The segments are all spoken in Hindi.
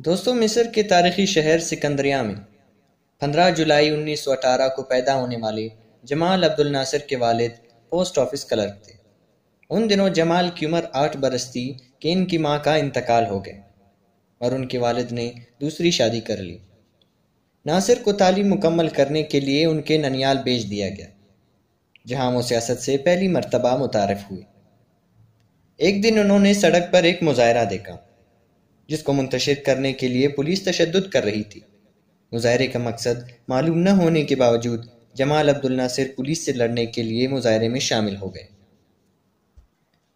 दोस्तों मिस्र के तारीखी शहर सिकंदरिया में 15 जुलाई 1918 को पैदा होने वाले जमाल अब्दुल नासिर के वालिद पोस्ट ऑफिस क्लर्क थे उन दिनों जमाल की उम्र आठ बरस थी कि इनकी माँ का इंतकाल हो गया और उनके वालिद ने दूसरी शादी कर ली नासिर को तालीम मुकम्मल करने के लिए उनके ननियाल भेज दिया गया जहां वो सियासत से पहली मरतबा मुतारफ हुए एक दिन उन्होंने सड़क पर एक मुजाहरा देखा जिसको मुंतशिर करने के लिए पुलिस तशद कर रही थी मुजाहरे का मकसद मालूम न होने के बावजूद जमाल अब्दुल नासिर पुलिस से लड़ने के लिए मुजाहरे में शामिल हो गए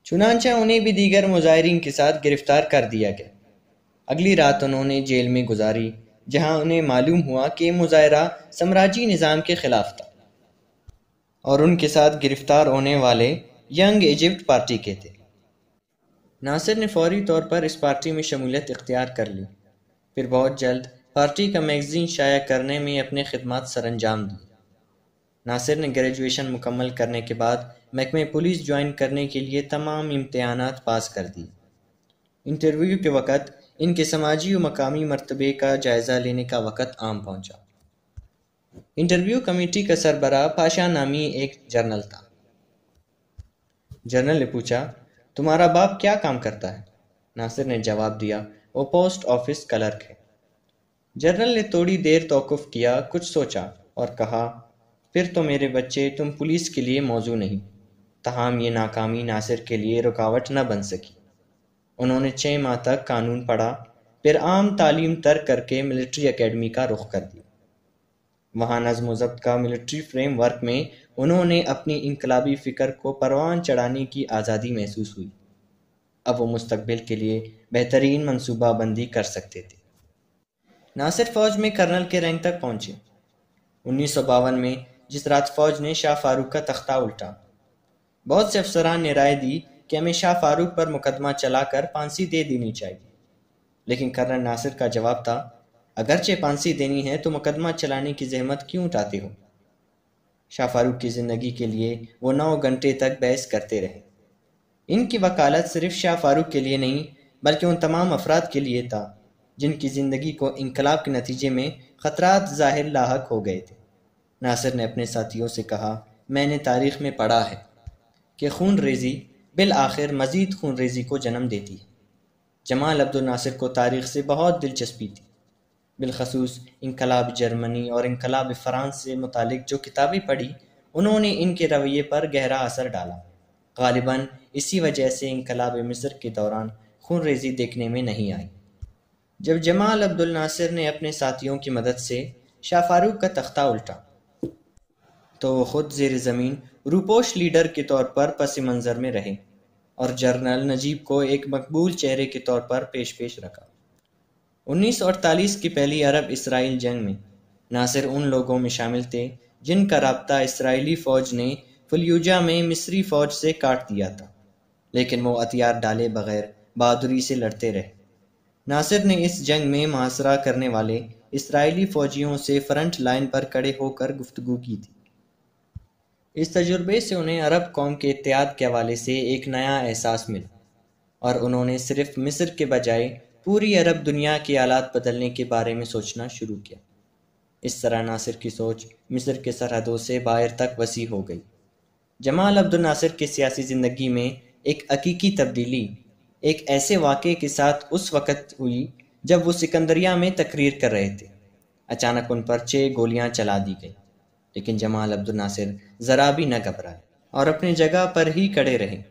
चुनाचा उन्हें भी दीगर मुजाहरीन के साथ गिरफ्तार कर दिया गया अगली रात उन्होंने जेल में गुजारी जहां उन्हें मालूम हुआ कि मुजाहरा साम्राज्य निज़ाम के ख़िलाफ़ था और उनके साथ गिरफ्तार होने वाले यंग इजिप्ट पार्टी के थे नासिर ने फौरी तौर पर इस पार्टी में शमूलियत इख्तियार कर ली फिर बहुत जल्द पार्टी का मैगज़ीन शाया करने में अपने खदमात सर अंजाम दी नासिर ने ग्रेजुएशन मुकम्मल करने के बाद महकमे पुलिस ज्वाइन करने के लिए तमाम इम्तहान पास कर दिए इंटरव्यू के वक़्त इनके समाजी और मकामी मरतबे का जायज़ा लेने का वक़्त आम पहुंचा। इंटरव्यू कमेटी का सरबरा पाशा नामी एक जर्नल था जर्नल ने पूछा तुम्हारा बाप क्या काम करता है नासिर ने जवाब दिया वो पोस्ट ऑफिस क्लर्क है जनरल ने थोड़ी देर तोकुफ किया कुछ सोचा और कहा फिर तो मेरे बच्चे तुम पुलिस के लिए मौजू नहीं तहम ये नाकामी नासिर के लिए रुकावट न बन सकी उन्होंने छः माह तक कानून पढ़ा फिर आम तालीम तर्क करके मिलिट्री एकेडमी का रुख कर दिया वहाँ नज़म जब्त का मिलिट्री फ्रेमवर्क में उन्होंने अपनी इनकलाबी फ़िक्र को परवान चढ़ाने की आज़ादी महसूस हुई अब वो मुस्तबिल के लिए बेहतरीन मनसूबा बंदी कर सकते थे नासिर फौज में कर्नल के रैंक तक पहुंचे उन्नीस सौ बावन में जिस रात फौज ने शाह फारूक का तख्ता उल्टा बहुत से अफसरान ने राय दी कि हमें शाह फारूक पर मुकदमा चलाकर फांसी दे देनी चाहिए लेकिन कर्नल नासिर का जवाब था अगरचे फांसी देनी है तो मुकदमा चलाने की जहमत क्यों उठाते हो शाह फारूक की ज़िंदगी के लिए वो नौ घंटे तक बहस करते रहे इनकी वकालत सिर्फ शाह फारूक के लिए नहीं बल्कि उन तमाम अफराद के लिए था जिनकी ज़िंदगी को इनकलाब के नतीजे में ख़तरात ज़ाहिर लाक हो गए थे नासिर ने अपने साथियों से कहा मैंने तारीख में पढ़ा है कि खून रेजी बिल आखिर मज़ीद खून रेजी को जन्म देती है जमाल अब्दुल नासिर को तारीख से बहुत दिलचस्पी थी बिलखसूस इनकलाब जर्मनी और इनकलाब फ़्रांस से मुतक जो किताबें पढ़ी उन्होंने इनके रवैये पर गहरा असर डाला गालिबा इसी वजह से इनकलाब मिस्र के दौरान खून रेजी देखने में नहीं आई जब जमाल अब्दुल नासिर ने अपने साथियों की मदद से शाह फारूक का तख्ता उल्टा तो वह खुद जेर ज़मीन रूपोश लीडर के तौर पर पस मंज़र में रहे और जर्नल नजीब को एक मकबूल चेहरे के तौर पर पेश पेश रखा उन्नीस की पहली अरब इसराइल जंग में नासिर उन लोगों में शामिल थे जिनका रबता इसराइली फ़ौज ने फलूजा में मिस्री फ़ौज से काट दिया था लेकिन वो हथियार डाले बगैर बहादुरी से लड़ते रहे नासिर ने इस जंग में मुहासरा करने वाले इसराइली फ़ौजियों से फ्रंट लाइन पर खड़े होकर गुफ्तु की थी इस तजुर्बे से उन्हें अरब कौम के इतिहाद के हवाले से एक नया एहसास मिला और उन्होंने सिर्फ मिस्र के बजाय पूरी अरब दुनिया के आलात बदलने के बारे में सोचना शुरू किया इस तरह नासिर की सोच मिस्र के सरहदों से बाहर तक वसी हो गई जमाल अब्दुल नासिर की सियासी ज़िंदगी में एक हकीकी तब्दीली एक ऐसे वाक़े के साथ उस वक़्त हुई जब वो सिकंदरिया में तकरीर कर रहे थे अचानक उन पर छः गोलियां चला दी गई लेकिन जमाल अब्दुल नासिर ज़रा भी न घबराए और अपनी जगह पर ही खड़े रहे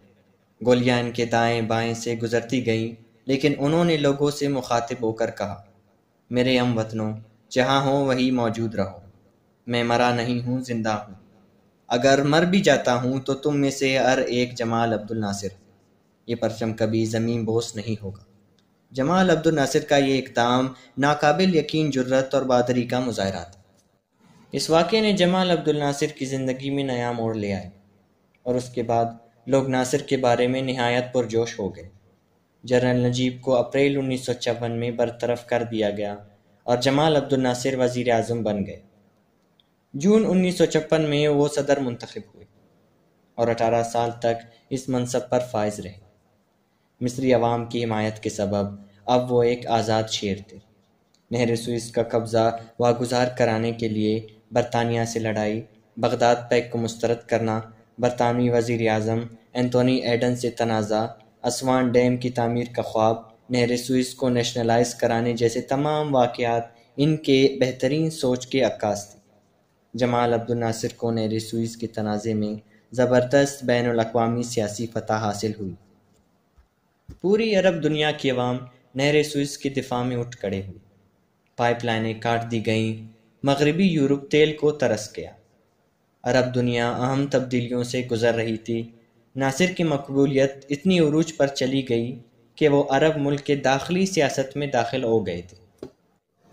गोलियां इनके दाएं बाएं से गुजरती गईं लेकिन उन्होंने लोगों से मुखातिब होकर कहा मेरे हम वतनों जहाँ हो वही मौजूद रहो मैं मरा नहीं हूँ जिंदा हूँ अगर मर भी जाता हूँ तो तुम में से हर एक जमाल अब्दुल नासिर ये परचम कभी ज़मीन बोस नहीं होगा जमाल अब्दुल नासिर का ये इकदाम नाकबिल यकीन जुर्रत और बहादरी का मुजाहरा था इस वाक़े ने जमाल अब्दुल नासिर की ज़िंदगी में नया मोड़ ले आया और उसके बाद लोग नासिर के बारे में नहायत पुरजोश हो गए जनरल नजीब को अप्रैल उन्नीस में बरतरफ कर दिया गया और जमाल अब्दुल नासिर वजीर अजम बन गए जून उन्नीस में वो सदर मुंतखब हुए और 18 साल तक इस मनसब पर फायज रहे मिस्री अवाम की हिमायत के सबब अब वो एक आज़ाद शेर थे नहर सुइस का कब्ज़ा वागुजार कराने के लिए बरतानिया से लड़ाई बगदाद पैक को मुस्तरद करना बरतानवी वजीर अजम एंतोनी एडन से तनाज़ा असवान डैम की तमीर का ख्वाब नहर सुइस को नेशनलाइज कराने जैसे तमाम वाक़ात इनके बेहतरीन सोच के अक्स थे जमाल अब्दुल को नहर सुइस के तनाज़े में ज़बरदस्त बैन अवी सियासी फतह हासिल हुई पूरी अरब दुनिया की अवाम नहर सुइस के दिफा में उठ खड़े हुए पाइपलाइनें काट दी गईं मगरबी यूरोप तेल को तरस गया अरब दुनिया अहम तब्दीलियों से गुजर रही थी नासिर की मकबूलियत इतनी अरूज पर चली गई कि वो अरब मुल्क के दाखिली सियासत में दाखिल हो गए थे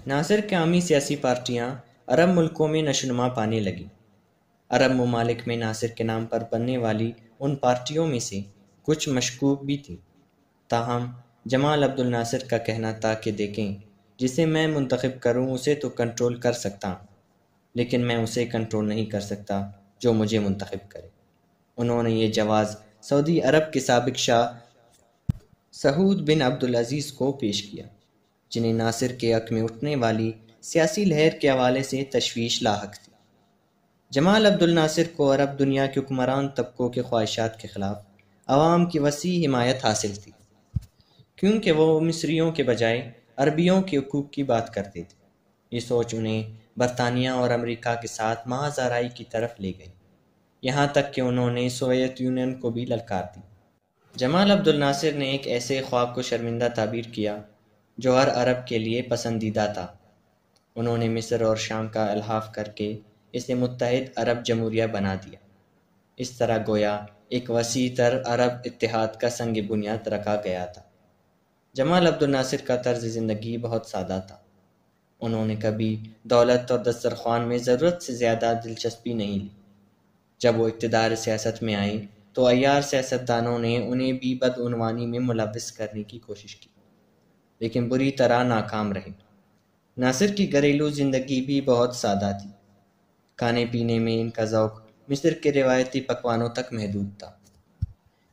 नासिर के आमी सियासी पार्टियाँ अरब मुल्कों में नशोनुमा पाने लगी अरब ममालिक में नासिर के नाम पर बनने वाली उन पार्टियों में से कुछ मशकूक भी थी ताहम जमाल अब्दुल नासिर का कहना था कि देखें जिसे मैं मुंतखब करूं उसे तो कंट्रोल कर सकता लेकिन मैं उसे कंट्रोल नहीं कर सकता जो मुझे मुंतखब करे उन्होंने ये जवाज़ सऊदी अरब के सबक शाह सहूद बिन अब्दुल अजीज़ को पेश किया जिन्हें नासिर के हक में उठने वाली सियासी लहर के हवाले से तशवीश लाक थी जमाल अब्दुल नासिर को अरब दुनिया के हुक्मरान तबकों के ख्वाहिशात के ख़िलाफ़ आवाम की वसी हिमायत हासिल थी क्योंकि वो मिस्रियों के बजाय अरबियों के हकूक़ की बात करते थे ये सोच उन्हें बरतानिया और अमरीका के साथ महाजाराई की तरफ ले गई यहाँ तक कि उन्होंने सोवियत यूनियन को भी ललकार दी जमाल अब्दुल नासिर ने एक ऐसे ख्वाब को शर्मिंदा ताबीर किया जो हर अरब के लिए पसंदीदा था उन्होंने मिस्र और शाम का अलहाफ करके इसे मुतहद अरब जमहूरिया बना दिया इस तरह गोया एक वसी तर अरब इतिहाद का संग बुनियाद रखा गया था जमाल अब्दुल नासिर का तर्ज ज़िंदगी बहुत सादा था उन्होंने कभी दौलत और दस्तरखान में ज़रूरत से ज़्यादा दिलचस्पी नहीं ली जब वो इकतदार सियासत में आई तो अयार सियासतदानों ने उन्हें भी बदनवानी में मुलविस करने की कोशिश की लेकिन बुरी तरह नाकाम रहे नासिर की घरेलू ज़िंदगी भी बहुत सादा थी खाने पीने में इनका जौक मिस्र के रिवायती पकवानों तक महदूद था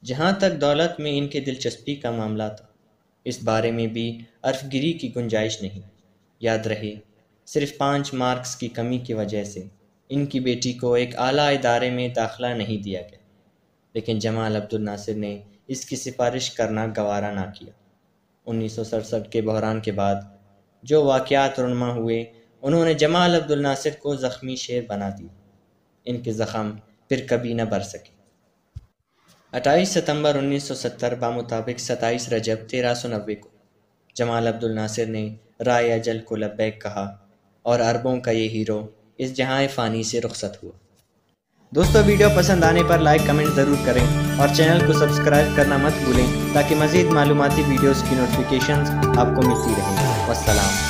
जहाँ तक दौलत में इनके दिलचस्पी का मामला था इस बारे में भी अर्फगिरी की गुंजाइश नहीं याद रहे सिर्फ पाँच मार्क्स की कमी की वजह से इनकी बेटी को एक आला इदारे में दाखला नहीं दिया गया लेकिन जमाल अब्दुल नासिर ने इसकी सिफारिश करना गवारा ना किया उन्नीस के बहरान के बाद जो वाक़ात रुनमा हुए उन्होंने जमाल अब्दुल नासिर को ज़ख्मी शेर बना दिया इनके ज़ख़म फिर कभी न भर सके 28 सितंबर 1970 बामुताबिक 27 रजब तेरह सौ नब्बे को जमाल अब्दुल नासिर ने राय अजल को लब्बैक कहा और अरबों का ये हीरो इस जहाँ फ़ानी से रुखसत हुआ दोस्तों वीडियो पसंद आने पर लाइक कमेंट ज़रूर करें और चैनल को सब्सक्राइब करना मत भूलें ताकि मज़ीद मालूमती वीडियोज़ की नोटिफिकेशन आपको मिलती रहें वसलम